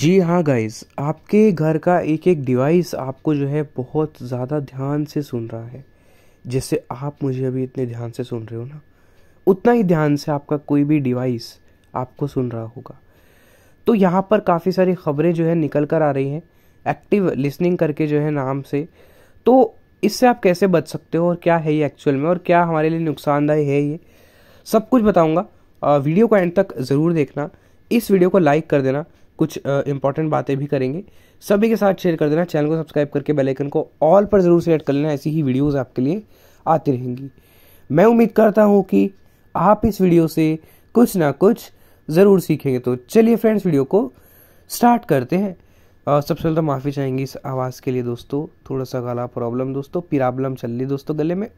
जी हाँ गाइज़ आपके घर का एक एक डिवाइस आपको जो है बहुत ज़्यादा ध्यान से सुन रहा है जैसे आप मुझे अभी इतने ध्यान से सुन रहे हो ना उतना ही ध्यान से आपका कोई भी डिवाइस आपको सुन रहा होगा तो यहाँ पर काफ़ी सारी खबरें जो है निकल कर आ रही हैं एक्टिव लिसनिंग करके जो है नाम से तो इससे आप कैसे बच सकते हो और क्या है ये एक्चुअल में और क्या हमारे लिए नुकसानदायी है ये सब कुछ बताऊँगा वीडियो को एंड तक ज़रूर देखना इस वीडियो को लाइक कर देना कुछ इंपॉर्टेंट बातें भी करेंगे सभी के साथ शेयर कर देना चैनल को सब्सक्राइब करके बेल आइकन को ऑल पर ज़रूर सेलेक्ट कर लेना ऐसी ही वीडियोस आपके लिए आती रहेंगी मैं उम्मीद करता हूँ कि आप इस वीडियो से कुछ ना कुछ ज़रूर सीखेंगे तो चलिए फ्रेंड्स वीडियो को स्टार्ट करते हैं सबसे पहले तो माफ़ी चाहेंगी इस आवाज़ के लिए दोस्तों थोड़ा सा गला प्रॉब्लम दोस्तों प्रॉब्लम चल रही दोस्तों गले में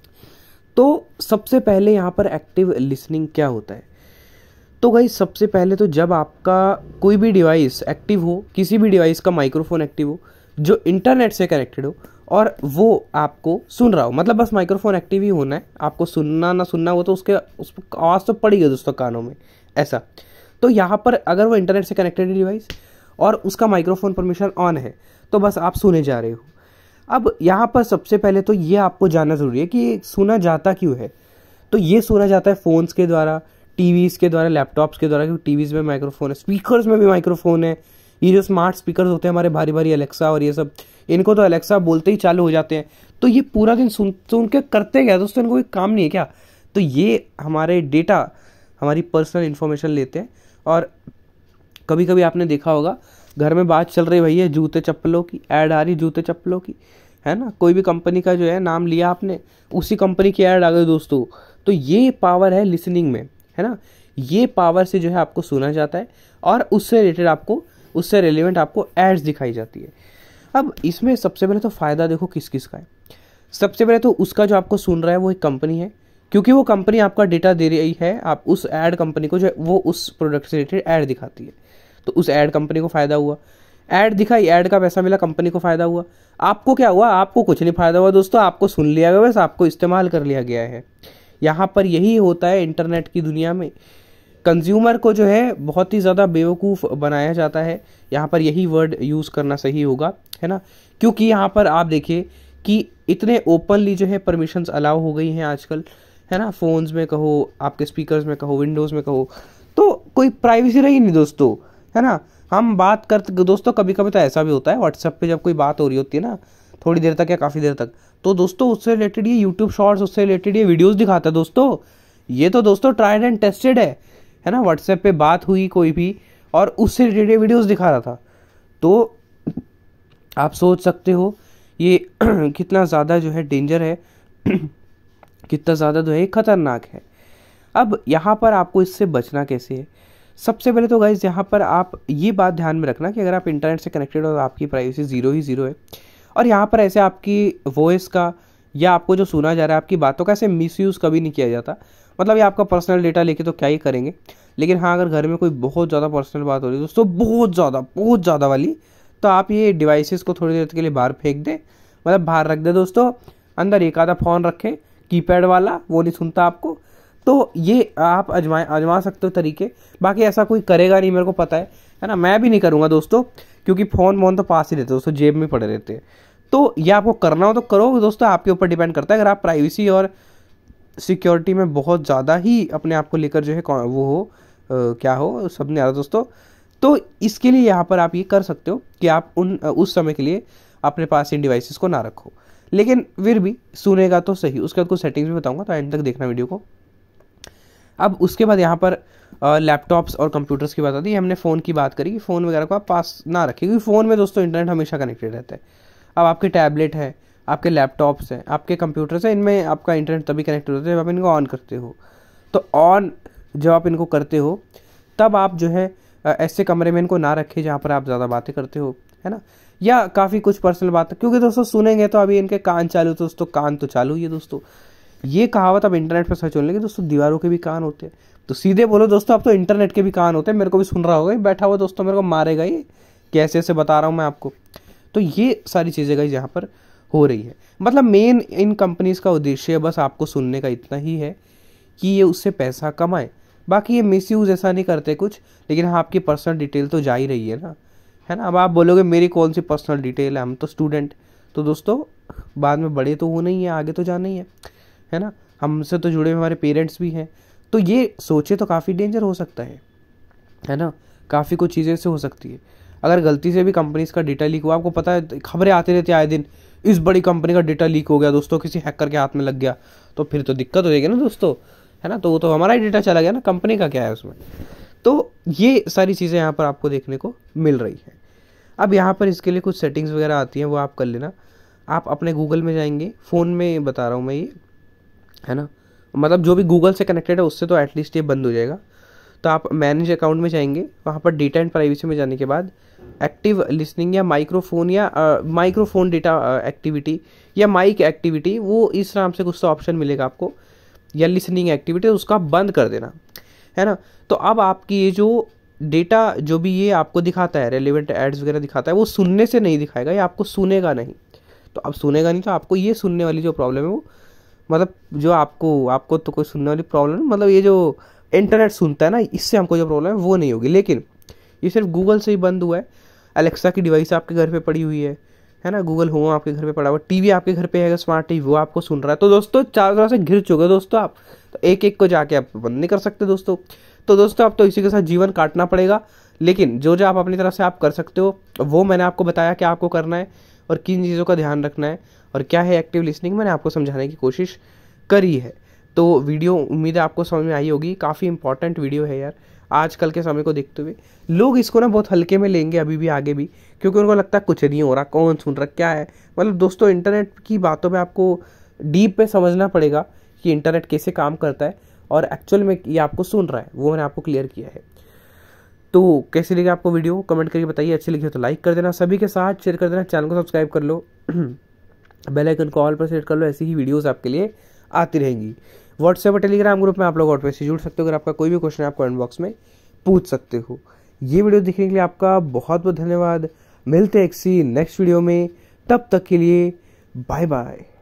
तो सबसे पहले यहाँ पर एक्टिव लिसनिंग क्या होता है तो भाई सबसे पहले तो जब आपका कोई भी डिवाइस एक्टिव हो किसी भी डिवाइस का माइक्रोफोन एक्टिव हो जो इंटरनेट से कनेक्टेड हो और वो आपको सुन रहा हो मतलब बस माइक्रोफोन एक्टिव ही होना है आपको सुनना ना सुनना हो तो उसके उस आवाज़ तो पड़ी गई दोस्तों कानों में ऐसा तो यहाँ पर अगर वो इंटरनेट से कनेक्टेड है डिवाइस और उसका माइक्रोफोन परमिशन ऑन है तो बस आप सुने जा रहे हो अब यहाँ पर सबसे पहले तो ये आपको जानना ज़रूरी है कि सुना जाता क्यों है तो ये सुना जाता है फ़ोन्स के द्वारा टीवीज़ के द्वारा लैपटॉप्स के द्वारा क्योंकि टीवीज़ में माइक्रोफोन है स्पीकर्स में भी माइक्रोफोन है ये जो स्मार्ट स्पीकर होते हैं हमारे भारी भारी अलेक्सा और ये सब इनको तो अलेक्सा बोलते ही चालू हो जाते हैं तो ये पूरा दिन सुन सुन के करते क्या दोस्तों इनको कोई काम नहीं है क्या तो ये हमारे डेटा हमारी पर्सनल इन्फॉर्मेशन लेते हैं और कभी कभी आपने देखा होगा घर में बात चल रही भैया जूते चप्पलों की ऐड आ रही जूते चप्पलों की है ना कोई भी कंपनी का जो है नाम लिया आपने उसी कंपनी की ऐड आ गई दोस्तों तो ये पावर है लिसनिंग में है ना ये पावर से जो है आपको सुना जाता है और उससे रिलेटेड आपको उससे रिलेवेंट आपको एड्स दिखाई जाती है अब इसमें सबसे पहले तो फ़ायदा देखो किस किस का है सबसे पहले तो उसका जो आपको सुन रहा है वो एक कंपनी है क्योंकि वो कंपनी आपका डेटा दे रही है आप उस एड कंपनी को जो है वो उस प्रोडक्ट से रिलेटेड एड दिखाती है तो उस एड कंपनी को फ़ायदा हुआ ऐड दिखाई ऐड का पैसा मिला कंपनी को फ़ायदा हुआ आपको क्या हुआ आपको कुछ नहीं फ़ायदा हुआ दोस्तों आपको सुन लिया गया बस आपको इस्तेमाल कर लिया गया है यहाँ पर यही होता है इंटरनेट की दुनिया में कंज्यूमर को जो है बहुत ही ज़्यादा बेवकूफ़ बनाया जाता है यहाँ पर यही वर्ड यूज़ करना सही होगा है ना क्योंकि यहाँ पर आप देखिए कि इतने ओपनली जो है परमिशंस अलाउ हो गई हैं आजकल है ना फ़ोन्स में कहो आपके स्पीकर्स में कहो विंडोज़ में कहो तो कोई प्राइवेसी रही नहीं दोस्तों है ना हम बात करते दोस्तों कभी कभी तो ऐसा भी होता है व्हाट्सएप पे जब कोई बात हो रही होती है ना थोड़ी देर तक या काफ़ी देर तक तो दोस्तों उससे रिलेटेड ये यूट्यूब शॉर्ट्स उससे रिलेटेड ये वीडियोज़ दिखाता है दोस्तों ये तो दोस्तों ट्राइड एंड टेस्टेड है है ना व्हाट्सएप पे बात हुई कोई भी और उससे रिलेटेड वीडियोस दिखा रहा था तो आप सोच सकते हो ये कितना ज़्यादा जो है डेंजर है कितना ज़्यादा जो है ख़तरनाक है अब यहाँ पर आपको इससे बचना कैसे है सबसे पहले तो गाइज यहाँ पर आप ये बात ध्यान में रखना कि अगर आप इंटरनेट से कनेक्टेड हो तो आपकी प्राइवेसी ज़ीरो ही ज़ीरो है और यहाँ पर ऐसे आपकी वॉइस का या आपको जो सुना जा रहा है आपकी बातों का ऐसे मिसयूज़ कभी नहीं किया जाता मतलब ये आपका पर्सनल डेटा लेके तो क्या ही करेंगे लेकिन हाँ अगर घर में कोई बहुत ज़्यादा पर्सनल बात हो रही है दोस्तों बहुत ज़्यादा बहुत ज़्यादा वाली तो आप ये डिवाइसेस को थोड़ी देर के लिए बाहर फेंक दें मतलब बाहर रख दें दोस्तों अंदर एक आधा फ़ोन रखें कीपैड वाला वो नहीं सुनता आपको तो ये आप आजमा आजमा सकते हो तरीके बाकी ऐसा कोई करेगा नहीं मेरे को पता है है ना मैं भी नहीं करूँगा दोस्तों क्योंकि फ़ोन वोन तो पास ही रहते दोस्तों जेब में पड़े रहते हैं तो ये आपको करना हो तो करो दोस्तों आपके ऊपर डिपेंड करता है अगर आप प्राइवेसी और सिक्योरिटी में बहुत ज़्यादा ही अपने आप को लेकर जो है वो हो आ, क्या हो सब नहीं आ रहा दोस्तों तो इसके लिए यहाँ पर आप ये कर सकते हो कि आप उन उस समय के लिए अपने पास इन डिवाइसेस को ना रखो लेकिन फिर भी सुनेगा तो सही उसके बाद कुछ सेटिंग्स भी बताऊंगा तो एंड तक देखना वीडियो को अब उसके बाद यहाँ पर लैपटॉप्स और कंप्यूटर्स की बात आती है हमने फ़ोन की बात करी कि फ़ोन वगैरह को आप पास ना रखें क्योंकि फ़ोन में दोस्तों इंटरनेट हमेशा कनेक्टेड रहता है अब आपके टैबलेट है आपके लैपटॉप्स हैं आपके कंप्यूटर्स हैं इनमें आपका इंटरनेट तभी कनेक्टेड होता है जब आप इनको ऑन करते हो तो ऑन जब आप इनको करते हो तब आप जो है ऐसे कमरे में इनको ना रखें जहाँ पर आप ज़्यादा बातें करते हो है ना या काफ़ी कुछ पर्सनल बात क्योंकि दोस्तों सुनेंगे तो अभी इनके कान चालू तो दोस्तों कान तो चालू ही है दोस्तों ये कहावत अब इंटरनेट पर सर्च होने लगी दोस्तों दीवारों के भी कान होते हैं तो सीधे बोलो दोस्तों अब तो इंटरनेट के भी कान होते हैं मेरे को भी सुन रहा होगा बैठा हुआ दोस्तों मेरे को मारेगा ये कैसे ऐसे बता रहा हूँ मैं आपको तो ये सारी चीज़ें गई यहाँ पर हो रही है मतलब मेन इन कंपनीज़ का उद्देश्य बस आपको सुनने का इतना ही है कि ये उससे पैसा कमाए बाकी ये मिस यूज़ ऐसा नहीं करते कुछ लेकिन हाँ आपकी पर्सनल डिटेल तो जा ही रही है ना है ना अब आप बोलोगे मेरी कौन सी पर्सनल डिटेल है हम तो स्टूडेंट तो दोस्तों बाद में बड़े तो होना ही है आगे तो जाना ही है है ना हमसे तो जुड़े हुए हमारे पेरेंट्स भी हैं तो ये सोचे तो काफ़ी डेंजर हो सकता है है ना काफ़ी कुछ चीज़ें से हो सकती है अगर गलती से भी कंपनीज का डेटा लीक हुआ आपको पता है खबरें आते रहती आए दिन इस बड़ी कंपनी का डेटा लीक हो गया दोस्तों किसी हैकर के हाथ में लग गया तो फिर तो दिक्कत हो जाएगी ना दोस्तों है ना तो वो तो हमारा ही डेटा चला गया ना कंपनी का क्या है उसमें तो ये सारी चीज़ें यहाँ पर आपको देखने को मिल रही हैं अब यहाँ पर इसके लिए कुछ सेटिंग्स वगैरह आती हैं वो आप कर लेना आप अपने गूगल में जाएंगे फ़ोन में बता रहा हूँ मैं ये है ना मतलब जो भी गूगल से कनेक्टेड है उससे तो एटलीस्ट ये बंद हो जाएगा तो आप मैनेज अकाउंट में जाएंगे वहाँ पर डेटा एंड प्राइवेसी में जाने के बाद एक्टिव लिसनिंग या माइक्रोफोन या माइक्रोफोन डेटा एक्टिविटी या माइक एक्टिविटी वो इस नाम से कुछ तो ऑप्शन मिलेगा आपको या लिसनिंग एक्टिविटी उसका बंद कर देना है ना तो अब आपकी ये जो डेटा जो भी ये आपको दिखाता है रेलिवेंट एड्स वगैरह दिखाता है वो सुनने से नहीं दिखाएगा ये आपको सुनेगा नहीं तो अब सुनेगा नहीं तो आपको ये सुनने वाली जो प्रॉब्लम है वो मतलब जो आपको आपको तो कोई सुनने वाली प्रॉब्लम मतलब ये जो इंटरनेट सुनता है ना इससे हमको जो प्रॉब्लम है वो नहीं होगी लेकिन ये सिर्फ गूगल से ही बंद हुआ है अलेक्सा की डिवाइस आपके घर पर पड़ी हुई है है ना गूगल होम आपके घर पर पड़ा हुआ टी आपके घर पर है स्मार्ट टी वो आपको सुन रहा है तो दोस्तों चारों तरह से घिर चुके दोस्तों आप तो एक एक को जाके आप बंद नहीं कर सकते दोस्तों तो दोस्तों आप तो इसी के साथ जीवन काटना पड़ेगा लेकिन जो जो आप अपनी तरफ से आप कर सकते हो वो मैंने आपको बताया कि आपको करना है और किन चीज़ों का ध्यान रखना है और क्या है एक्टिव लिसनिंग मैंने आपको समझाने की कोशिश करी है तो वीडियो उम्मीद है आपको समझ में आई होगी काफ़ी इंपॉर्टेंट वीडियो है यार आजकल के समय को देखते हुए लोग इसको ना बहुत हल्के में लेंगे अभी भी आगे भी क्योंकि उनको लगता है कुछ नहीं हो रहा कौन सुन रहा क्या है मतलब दोस्तों इंटरनेट की बातों में आपको डीप में समझना पड़ेगा कि इंटरनेट कैसे काम करता है और एक्चुअल में ये आपको सुन रहा है वो मैंने आपको क्लियर किया है तो कैसे लगे आपको वीडियो कमेंट करके बताइए अच्छी लगी हो तो लाइक कर देना सभी के साथ शेयर कर देना चैनल को सब्सक्राइब कर लो बेल आइकन को ऑल पर सेट कर लो ऐसी ही वीडियोस आपके लिए आती रहेंगी व्हाट्सएप और टेलीग्राम ग्रुप में आप लोग व्हाट्सएप से जुड़ सकते हो अगर आपका कोई भी क्वेश्चन है कमेंट बॉक्स में पूछ सकते हो ये वीडियो देखने के लिए आपका बहुत बहुत धन्यवाद मिलते हैं एक सी नेक्स्ट वीडियो में तब तक के लिए बाय बाय